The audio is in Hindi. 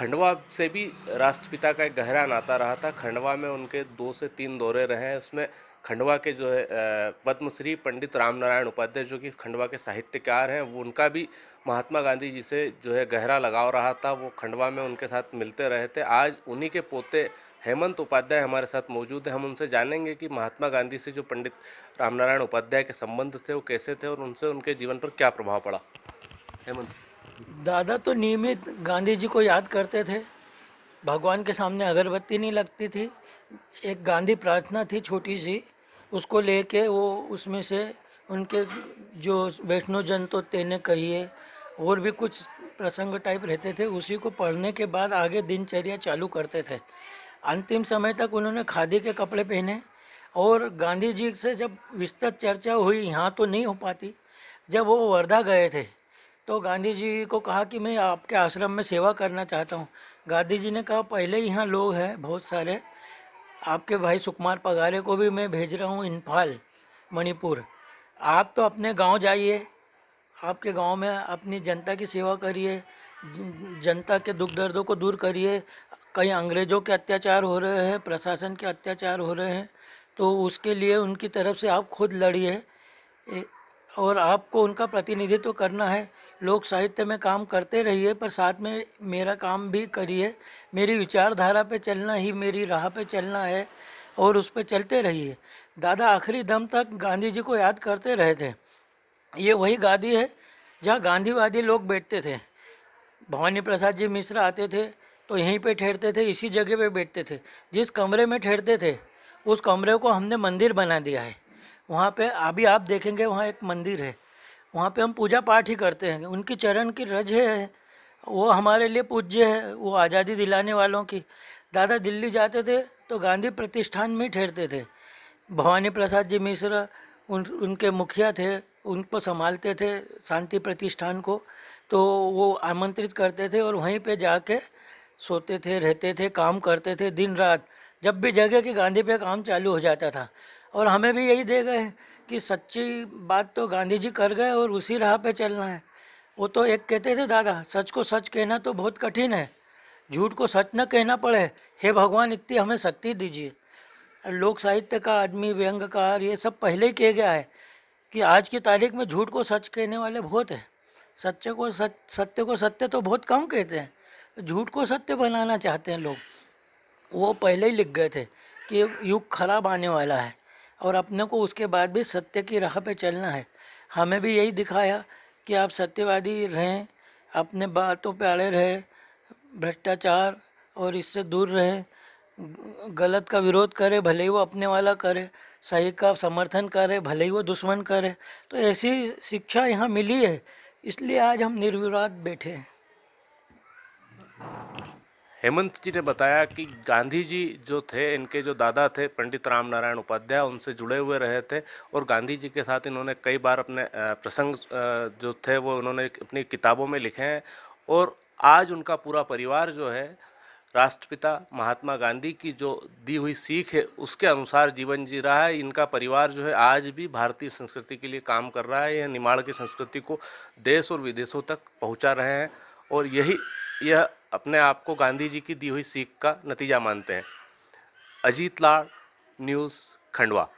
खंडवा से भी राष्ट्रपिता का एक गहरा नाता रहा था खंडवा में उनके दो से तीन दौरे रहे हैं उसमें खंडवा के जो है पद्मश्री पंडित रामनारायण उपाध्याय जो कि खंडवा के साहित्यकार हैं वो उनका भी महात्मा गांधी जी से जो है गहरा लगाव रहा था वो खंडवा में उनके साथ मिलते रहे थे आज उन्हीं के पोते हेमंत उपाध्याय हमारे साथ मौजूद है हम उनसे जानेंगे कि महात्मा गांधी से जो पंडित रामनारायण उपाध्याय के संबंध थे वो कैसे थे और उनसे उनके जीवन पर क्या प्रभाव पड़ा हेमंत दादा तो नियमित गांधी जी को याद करते थे भगवान के सामने अगरबत्ती नहीं लगती थी एक गांधी प्रार्थना थी छोटी सी उसको लेके वो उसमें से उनके जो वैष्णो जन तो तेने कहिए और भी कुछ प्रसंग टाइप रहते थे उसी को पढ़ने के बाद आगे दिनचर्या चालू करते थे अंतिम समय तक उन्होंने खादी के कपड़े पहने और गांधी जी से जब विस्तृत चर्चा हुई यहाँ तो नहीं हो पाती जब वो वर्धा गए थे तो गांधी जी को कहा कि मैं आपके आश्रम में सेवा करना चाहता हूँ गांधी जी ने कहा पहले यहाँ लोग हैं बहुत सारे आपके भाई सुकुमार पगारे को भी मैं भेज रहा हूँ इम्फाल मणिपुर आप तो अपने गांव जाइए आपके गांव में अपनी जनता की सेवा करिए जनता के दुख दर्दों को दूर करिए कई अंग्रेज़ों के अत्याचार हो रहे हैं प्रशासन के अत्याचार हो रहे हैं तो उसके लिए उनकी तरफ से आप खुद लड़िए और आपको उनका प्रतिनिधित्व करना है लोक साहित्य में काम करते रहिए पर साथ में मेरा काम भी करिए मेरी विचारधारा पे चलना ही मेरी राह पे चलना है और उस पर चलते रहिए दादा आखिरी दम तक गांधी जी को याद करते रहे थे ये वही गादी है जहाँ गांधीवादी लोग बैठते थे भवानी प्रसाद जी मिश्रा आते थे तो यहीं पे ठहरते थे इसी जगह पे बैठते थे जिस कमरे में ठहरते थे उस कमरे को हमने मंदिर बना दिया है वहाँ पे अभी आप देखेंगे वहाँ एक मंदिर है वहाँ पे हम पूजा पाठ ही करते हैं उनके चरण की रज है वो हमारे लिए पूज्य है वो आज़ादी दिलाने वालों की दादा दिल्ली जाते थे तो गांधी प्रतिष्ठान में ठहरते थे भवानी प्रसाद जी मिश्र उन उनके मुखिया थे उनको संभालते थे शांति प्रतिष्ठान को तो वो आमंत्रित करते थे और वहीं पे जाके सोते थे रहते थे काम करते थे दिन रात जब भी जगह कि गांधी पे काम चालू हो जाता था और हमें भी यही दे गए कि सच्ची बात तो गांधी जी कर गए और उसी राह पे चलना है वो तो एक कहते थे दादा सच को सच कहना तो बहुत कठिन है झूठ को सच न कहना पड़े हे भगवान इतनी हमें शक्ति दीजिए लोक साहित्य का आदमी व्यंगकार ये सब पहले ही कह गया है कि आज की तारीख में झूठ को सच कहने वाले बहुत हैं सच्चे को सच सत्य को सत्य तो बहुत कम कहते हैं झूठ को सत्य बनाना चाहते हैं लोग वो पहले ही लिख गए थे कि युग खराब आने वाला है और अपने को उसके बाद भी सत्य की राह पे चलना है हमें भी यही दिखाया कि आप सत्यवादी रहें अपने बातों पे अड़े रहें भ्रष्टाचार और इससे दूर रहें गलत का विरोध करें भले ही वो अपने वाला करे सही का समर्थन करे भले ही वो दुश्मन करे तो ऐसी शिक्षा यहाँ मिली है इसलिए आज हम निर्विवाद बैठे हैं हेमंत जी ने बताया कि गांधी जी जो थे इनके जो दादा थे पंडित राम नारायण उपाध्याय उनसे जुड़े हुए रहे थे और गांधी जी के साथ इन्होंने कई बार अपने प्रसंग जो थे वो उन्होंने अपनी किताबों में लिखे हैं और आज उनका पूरा परिवार जो है राष्ट्रपिता महात्मा गांधी की जो दी हुई सीख है उसके अनुसार जीवन जी रहा है इनका परिवार जो है आज भी भारतीय संस्कृति के लिए काम कर रहा है यह निमाड़ की संस्कृति को देश और विदेशों तक पहुंचा रहे हैं और यही यह अपने आप को गांधी जी की दी हुई सीख का नतीजा मानते हैं अजीत लाल न्यूज़ खंडवा